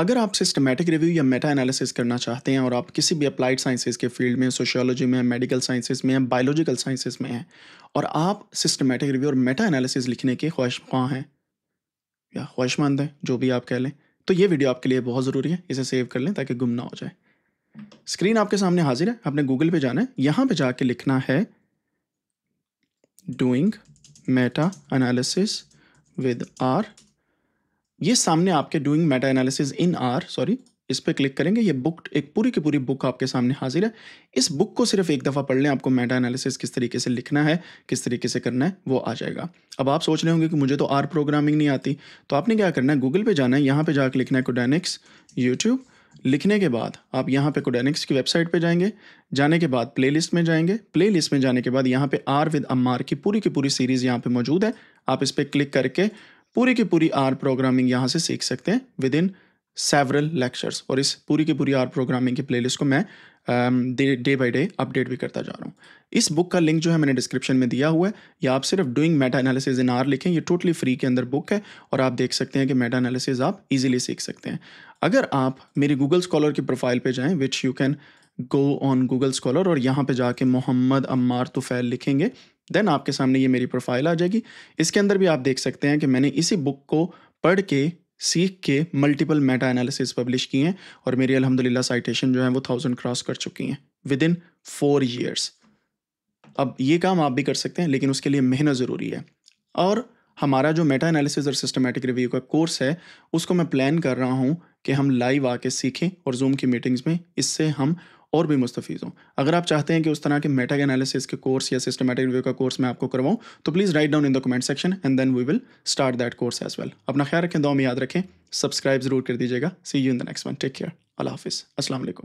अगर आप systematic review या मेटा एनालिसिस करना चाहते हैं और आप किसी भी अप्लाइड साइंसेज के फील्ड में सोशियोलॉजी में मेडिकल साइंसेज में बायोलॉजिकल साइंसेज में हैं और आप सिस्टमेटिक रिव्यू और मेटा एनालिसिस लिखने के ख्वाहिश हैं या ख्वाहिशमंद हैं जो भी आप कह लें तो ये वीडियो आपके लिए बहुत ज़रूरी है इसे सेव कर लें ताकि गुम ना हो जाए स्क्रीन आपके सामने हाजिर है आपने गूगल पर जाना है यहाँ पर जाके लिखना है doing meta analysis with R ये सामने आपके doing meta analysis in R sorry इस पर क्लिक करेंगे ये बुक एक पूरी की पूरी बुक आपके सामने हाजिर है इस बुक को सिर्फ एक दफ़ा पढ़ लें आपको मेटा एनालिसिस किस तरीके से लिखना है किस तरीके से करना है वो आ जाएगा अब आप सोच रहे होंगे कि मुझे तो आर प्रोग्रामिंग नहीं आती तो आपने क्या करना है गूगल पे जाना है यहाँ पे जाकर लिखना है कोडेनिक्स यूट्यूब लिखने के बाद आप यहाँ पे कोडेनिक्स की वेबसाइट पे जाएंगे जाने के बाद प्लेलिस्ट में जाएंगे प्लेलिस्ट में जाने के बाद यहाँ पे आर विद अम्मार की पूरी की पूरी सीरीज़ यहाँ पे मौजूद है आप इस पर क्लिक करके पूरी की पूरी आर प्रोग्रामिंग यहाँ से सीख सकते हैं विद इन सेवरल लेक्चर्स और इस पूरी की पूरी आर प्रोग्रामिंग की प्लेलिस्ट को मैं day day by day update भी करता जा रहा हूँ इस बुक का लिंक जो है मैंने डिस्क्रिप्शन में दिया हुआ है या आप सिर्फ doing meta analysis in R लिखें ये टोटली फ्री के अंदर बुक है और आप देख सकते हैं कि मेटा एनालिसिस आप इजीली सीख सकते हैं अगर आप मेरी गूगल स्कॉलर की प्रोफाइल पे जाएं which you can go on Google Scholar और यहाँ पे जाके मोहम्मद अम्मार तुफैल लिखेंगे देन आपके सामने ये मेरी प्रोफाइल आ जाएगी इसके अंदर भी आप देख सकते हैं कि मैंने इसी बुक को पढ़ के सीख के मल्टीपल मेटा एनालिसिस पब्लिश किए हैं और मेरी अलहमदिल्ला साइटेशन जो है वो थाउजेंड क्रॉस कर चुकी हैं विद इन फोर ईयर्स अब ये काम आप भी कर सकते हैं लेकिन उसके लिए मेहनत ज़रूरी है और हमारा जो मेटा एनालिसिस और सिस्टमेटिक रिव्यू का कोर्स है उसको मैं प्लान कर रहा हूँ कि हम लाइव आके सीखें और जूम की मीटिंग्स में इससे हम और भी मुस्तफ़ हूँ अगर आप चाहते हैं कि उस तरह के मेटा एनालिसिस के कोर्स या सिस्टमेटिक रिव्यू का कोर्स मैं आपको करवाऊँ तो please write down in the comment section and then we will start that course as well अपना ख्याल रखें दो में याद रखें सब्सक्राइब जरूर कर दीजिएगा see you in the next one take care अल्लाह हाफिज़ असल